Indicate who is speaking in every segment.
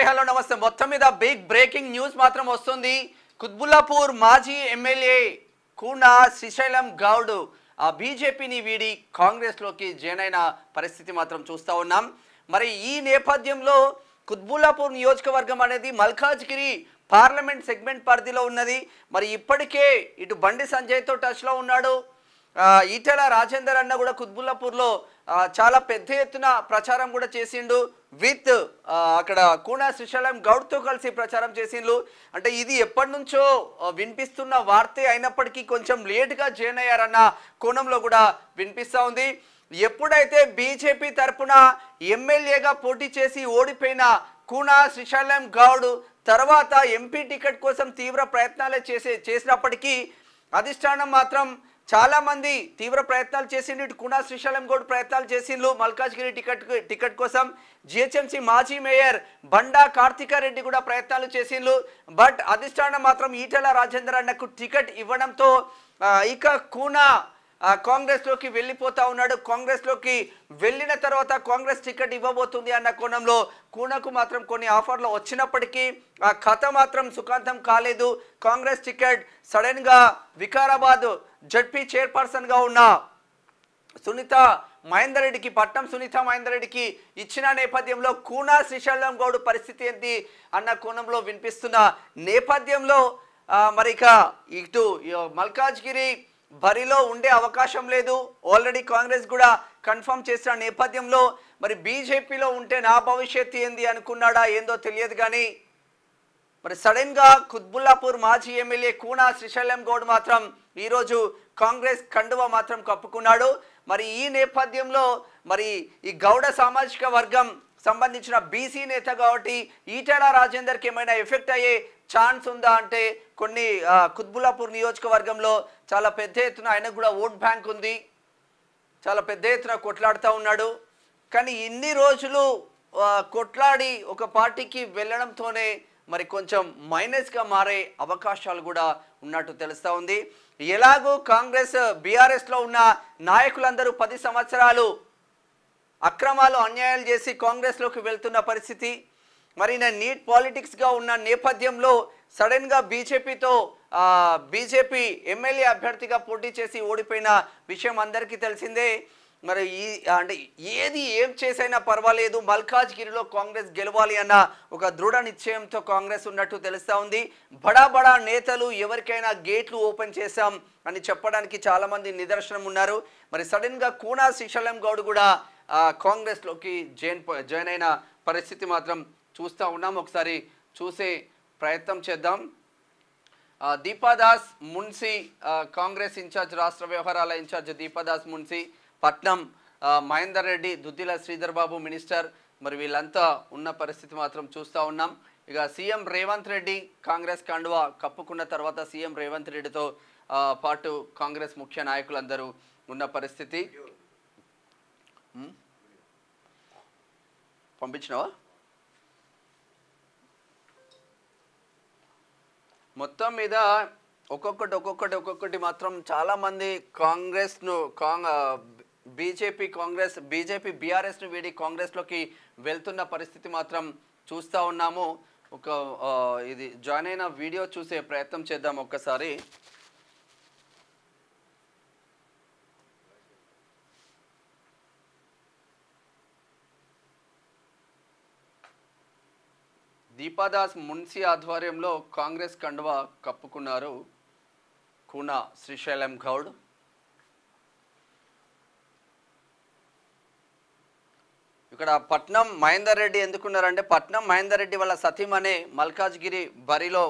Speaker 1: hi hello నమస్తే మొత్తం మీద బిగ్ బ్రేకింగ్ న్యూస్ మాత్రం వస్తుంది కుత్బుల్లాపూర్ మాజీ ఎమ్మెల్యే కూనా శ్రీశైలం గౌడ్ ఆ బీజేపీని వీడి కాంగ్రెస్లోకి జాయిన్ అయిన పరిస్థితి మాత్రం చూస్తూ ఉన్నాం మరి ఈ నేపథ్యంలో కుత్బుల్లాపూర్ నియోజకవర్గం అనేది మల్కాజ్గిరి పార్లమెంట్ సెగ్మెంట్ పరిధిలో ఉన్నది మరి ఇప్పటికే ఇటు బండి సంజయ్తో టచ్లో ఉన్నాడు ఈటల రాజేందర్ అన్న కూడా కుత్బుల్లాపూర్లో చాలా పెద్ద ఎత్తున ప్రచారం కూడా చేసిండు విత్ అక్కడ కూనా శ్రీశైలం గౌడ్తో కలిసి ప్రచారం చేసిండు అంటే ఇది ఎప్పటి నుంచో వినిపిస్తున్న వార్తే అయినప్పటికీ కొంచెం లేట్గా జాయిన్ అయ్యారన్న కోణంలో కూడా వినిపిస్తూ ఉంది ఎప్పుడైతే బీజేపీ తరఫున ఎమ్మెల్యేగా పోటీ చేసి ఓడిపోయిన కూనా శ్రీశైలం గౌడ్ తర్వాత ఎంపీ టికెట్ కోసం తీవ్ర ప్రయత్నాలే చేసే చేసినప్పటికీ అధిష్టానం మాత్రం చాలామంది తీవ్ర ప్రయత్నాలు చేసిండు కుణా శ్రీశైలం గౌడ్ ప్రయత్నాలు చేసిండు మల్కాజ్గిరి టికెట్ టికెట్ కోసం జిహెచ్ఎంసీ మాజీ మేయర్ బండా రెడ్డి కూడా ప్రయత్నాలు చేసిండ్లు బట్ అధిష్టానం మాత్రం ఈటెల రాజేందర్ అన్నకు టికెట్ ఇవ్వడంతో ఇక కూనా కాంగ్రెస్లోకి వెళ్ళిపోతా ఉన్నాడు కాంగ్రెస్లోకి వెళ్ళిన తర్వాత కాంగ్రెస్ టికెట్ ఇవ్వబోతుంది అన్న కోణంలో కూనకు మాత్రం కొన్ని ఆఫర్లు వచ్చినప్పటికీ ఆ కథ మాత్రం సుఖాంతం కాలేదు కాంగ్రెస్ టికెట్ సడన్గా వికారాబాద్ జడ్పీ చైర్పర్సన్గా ఉన్న సునీత మహేందర్ రెడ్డికి పట్నం సునీత మహేందర్ రెడ్డికి ఇచ్చిన నేపథ్యంలో కూనా శ్రీశైలం గౌడ్ పరిస్థితి ఏంటి అన్న కోణంలో వినిపిస్తున్న నేపథ్యంలో మరి ఇక ఇటు మల్కాజ్గిరి బరిలో ఉండే అవకాశం లేదు ఆల్రెడీ కాంగ్రెస్ కూడా కన్ఫర్మ్ చేసిన నేపథ్యంలో మరి బీజేపీలో ఉంటే నా భవిష్యత్ ఏంది అనుకున్నాడా ఏందో తెలియదు కానీ మరి సడన్గా కుత్బుల్లాపూర్ మాజీ ఎమ్మెల్యే కూనా శ్రీశైలం గౌడ్ మాత్రం ఈరోజు కాంగ్రెస్ కండువ మాత్రం కప్పుకున్నాడు మరి ఈ నేపథ్యంలో మరి ఈ గౌడ సామాజిక వర్గం సంబంధించిన బీసీ నేత కాబట్టి ఈటెల రాజేందర్కి ఏమైనా ఎఫెక్ట్ అయ్యే ఛాన్స్ ఉందా అంటే కొన్ని కుత్బులాపూర్ నియోజకవర్గంలో చాలా పెద్ద ఎత్తున ఆయనకు కూడా ఓట్ బ్యాంక్ ఉంది చాలా పెద్ద ఎత్తున కొట్లాడుతూ ఉన్నాడు కానీ ఇన్ని రోజులు కొట్లాడి ఒక పార్టీకి వెళ్ళడంతోనే మరి కొంచెం మైనస్గా మారే అవకాశాలు కూడా ఉన్నట్టు తెలుస్తూ ఉంది ఎలాగో కాంగ్రెస్ బీఆర్ఎస్లో ఉన్న నాయకులందరూ పది సంవత్సరాలు అక్రమాలు అన్యాయాలు చేసి కాంగ్రెస్లోకి వెళ్తున్న పరిస్థితి మరి నేను నీట్ పాలిటిక్స్గా ఉన్న నేపథ్యంలో సడన్గా బీజేపీతో బీజేపీ ఎమ్మెల్యే అభ్యర్థిగా పోటీ చేసి ఓడిపోయిన విషయం అందరికీ తెలిసిందే మరి ఈ అంటే ఏది ఏం చేసైనా పర్వాలేదు మల్కాజ్గిరిలో కాంగ్రెస్ గెలవాలి అన్న ఒక దృఢ నిశ్చయంతో కాంగ్రెస్ ఉన్నట్టు తెలుస్తూ ఉంది బడా బడా నేతలు ఎవరికైనా గేట్లు ఓపెన్ చేశాం అని చెప్పడానికి చాలామంది నిదర్శనం ఉన్నారు మరి సడన్గా కూనా శ్రీశైలం గౌడ్ కూడా కాంగ్రెస్లోకి జాయిన్ జాయిన్ అయిన పరిస్థితి మాత్రం చూస్తూ ఉన్నాం ఒకసారి చూసే ప్రయత్నం చేద్దాం దీపాదాస్ మున్సి కాంగ్రెస్ ఇన్ఛార్జ్ రాష్ట్ర వ్యవహారాల ఇన్ఛార్జ్ దీపాదాస్ మున్సి పట్నం మహేందర్ రెడ్డి దుద్దిల శ్రీధర్ బాబు మినిస్టర్ మరి వీళ్ళంతా ఉన్న పరిస్థితి మాత్రం చూస్తూ ఉన్నాం ఇక సీఎం రేవంత్ రెడ్డి కాంగ్రెస్ కండువ కప్పుకున్న తర్వాత సీఎం రేవంత్ రెడ్డితో పాటు కాంగ్రెస్ ముఖ్య నాయకులందరూ ఉన్న పరిస్థితి పంపించినావా మొత్తం మీద ఒక్కొక్కటి ఒక్కొక్కటి ఒక్కొక్కటి మాత్రం చాలామంది కాంగ్రెస్ను కాంగ్ బీజేపీ కాంగ్రెస్ బీజేపీ బీఆర్ఎస్ను వీడి కాంగ్రెస్లోకి వెళ్తున్న పరిస్థితి మాత్రం చూస్తూ ఉన్నాము ఒక ఇది జాయిన్ అయిన వీడియో చూసే ప్రయత్నం చేద్దాం ఒక్కసారి దీపాదాస్ మున్సీ ఆధ్వర్యంలో కాంగ్రెస్ కండువా కప్పుకున్నారు కూన శ్రీశైలం గౌడ్ ఇక్కడ పట్నం మహేందర్ రెడ్డి ఎందుకున్నారంటే పట్నం మహేందర్ రెడ్డి వాళ్ళ అనే మల్కాజ్గిరి బరిలో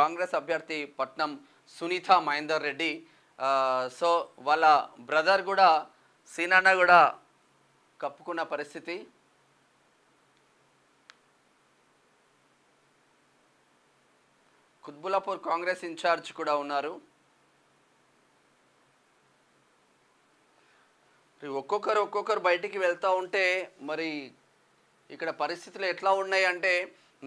Speaker 1: కాంగ్రెస్ అభ్యర్థి పట్నం సునీత మహేందర్ రెడ్డి సో వాళ్ళ బ్రదర్ కూడా సీనాన్న కూడా కప్పుకున్న పరిస్థితి కుత్బులాపూర్ కాంగ్రెస్ ఇన్ఛార్జ్ కూడా ఉన్నారు ఒక్కొక్కరు ఒక్కొక్కరు బయటికి వెళ్తూ ఉంటే మరి ఇక్కడ పరిస్థితులు ఎట్లా ఉన్నాయి అంటే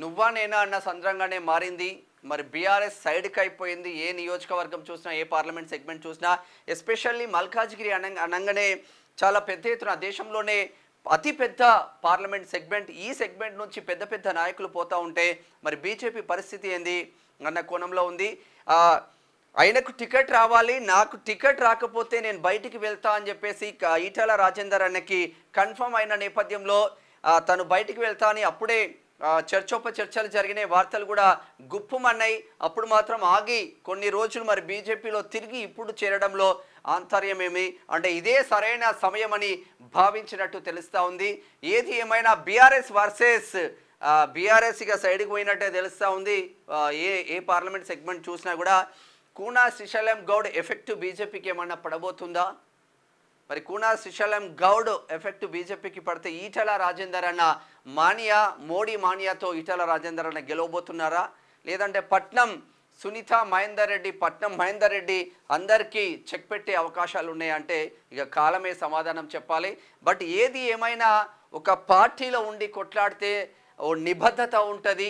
Speaker 1: నువ్వా నేనా అన్న సంద్రంగానే మారింది మరి బీఆర్ఎస్ సైడ్కి అయిపోయింది ఏ నియోజకవర్గం చూసినా ఏ పార్లమెంట్ సెగ్మెంట్ చూసినా ఎస్పెషల్లీ మల్కాజ్గిరి అన అనగానే చాలా పెద్ద ఎత్తున దేశంలోనే అతిపెద్ద పార్లమెంట్ సెగ్మెంట్ ఈ సెగ్మెంట్ నుంచి పెద్ద పెద్ద నాయకులు పోతూ ఉంటే మరి బీజేపీ పరిస్థితి ఏంది అన్న కోణంలో ఉంది ఆయనకు టికెట్ రావాలి నాకు టికెట్ రాకపోతే నేను బయటికి వెళ్తా అని చెప్పేసి ఈటల రాజేందర్ అన్నకి కన్ఫర్మ్ అయిన నేపథ్యంలో తను బయటికి వెళ్తా అని అప్పుడే చర్చోప చర్చలు జరిగిన వార్తలు కూడా గుప్పమన్నాయి అప్పుడు మాత్రం ఆగి కొన్ని రోజులు మరి బీజేపీలో తిరిగి ఇప్పుడు చేరడంలో ఆంతర్యమేమి అంటే ఇదే సరైన సమయమని భావించినట్టు తెలుస్తూ ఉంది ఏది ఏమైనా బీఆర్ఎస్ వర్సెస్ బీఆర్ఎస్ ఇక సైడ్కి పోయినట్టే తెలుస్తూ ఉంది ఏ ఏ పార్లమెంట్ సెగ్మెంట్ చూసినా కూడా కూనా శ్రీశైలం గౌడ్ ఎఫెక్ట్ బీజేపీకి ఏమన్నా పడబోతుందా మరి కూనా శ్రీశైలం గౌడ్ ఎఫెక్ట్ బీజేపీకి పడితే ఈటల రాజేందర్ అన్న మానియా మోడీ మానియాతో ఈటల రాజేందర్ అన్న గెలవబోతున్నారా లేదంటే పట్నం సునీత మహేందర్ రెడ్డి పట్నం మహేందర్ రెడ్డి అందరికీ చెక్ పెట్టే అవకాశాలు ఉన్నాయంటే ఇక కాలమే సమాధానం చెప్పాలి బట్ ఏది ఏమైనా ఒక పార్టీలో ఉండి కొట్లాడితే ఓ నిబద్ధత ఉంటుంది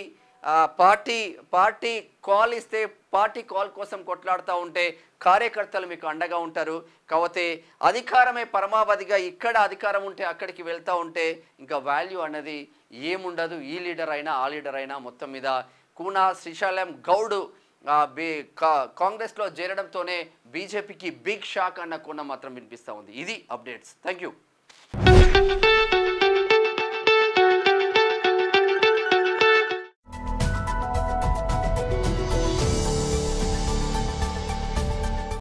Speaker 1: పార్టీ పార్టీ కాల్ ఇస్తే పార్టీ కాల్ కోసం కొట్లాడుతూ ఉంటే కార్యకర్తలు మీకు అండగా ఉంటారు కాకపోతే అధికారమే పరమావధిగా ఇక్కడ అధికారం ఉంటే అక్కడికి వెళ్తూ ఉంటే ఇంకా వాల్యూ అనేది ఏముండదు ఈ లీడర్ అయినా ఆ లీడర్ అయినా మొత్తం మీద కూనా శ్రీశాలం గౌడు బీ కాంగ్రెస్లో చేరడంతోనే బీజేపీకి బిగ్ షాక్ అన్న కోణం మాత్రం వినిపిస్తూ ఉంది ఇది అప్డేట్స్ థ్యాంక్ యూ